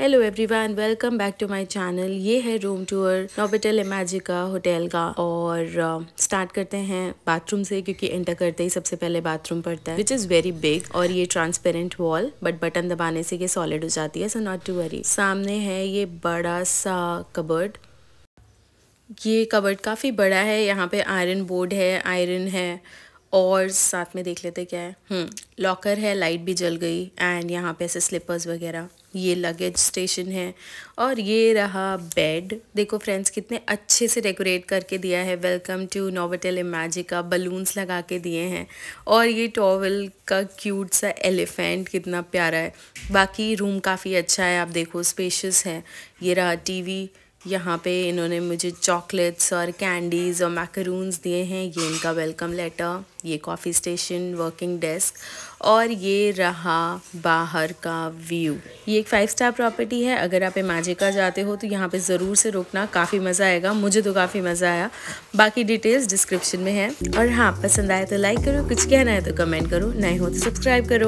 Hello everyone welcome back to my channel ये है room tour Novotel Imagica hotel का और स्टार्ट um, uh, करते हैं बाथरूम से क्योंकि एंटर करते ही सबसे पहले बाथरूम पड़ता है विच इज़ वेरी बिग और ये ट्रांसपेरेंट वॉल बट बटन दबाने से ये सॉलिड हो जाती है सो नॉट टू वरी सामने है ये बड़ा सा कबर्ड ये कबर्ड काफ़ी बड़ा है यहाँ पे आयरन बोर्ड है आयरन है और साथ में देख लेते क्या है हम्म। लॉकर है लाइट भी जल गई एंड यहाँ पे ऐसे स्लीपर्स वगैरह ये लगेज स्टेशन है और ये रहा बेड देखो फ्रेंड्स कितने अच्छे से डेकोरेट करके दिया है welcome to Novotel Imagica balloons लगा के दिए हैं और ये टॉवल का क्यूट सा एलिफेंट कितना प्यारा है बाकी रूम काफ़ी अच्छा है आप देखो स्पेशस है ये रहा टीवी यहाँ पे इन्होंने मुझे चॉकलेट्स और कैंडीज़ और मैकरूनस दिए हैं ये इनका वेलकम लेटर ये कॉफ़ी स्टेशन वर्किंग डेस्क और ये रहा बाहर का व्यू ये एक फाइव स्टार प्रॉपर्टी है अगर आप इमेजिका जाते हो तो यहाँ पे ज़रूर से रुकना काफ़ी मज़ा आएगा मुझे तो काफ़ी मज़ा आया बाकी डिटेल्स डिस्क्रिप्शन में है और हाँ पसंद आए तो लाइक करो कुछ कहना है तो कमेंट करो नए हो तो सब्सक्राइब करो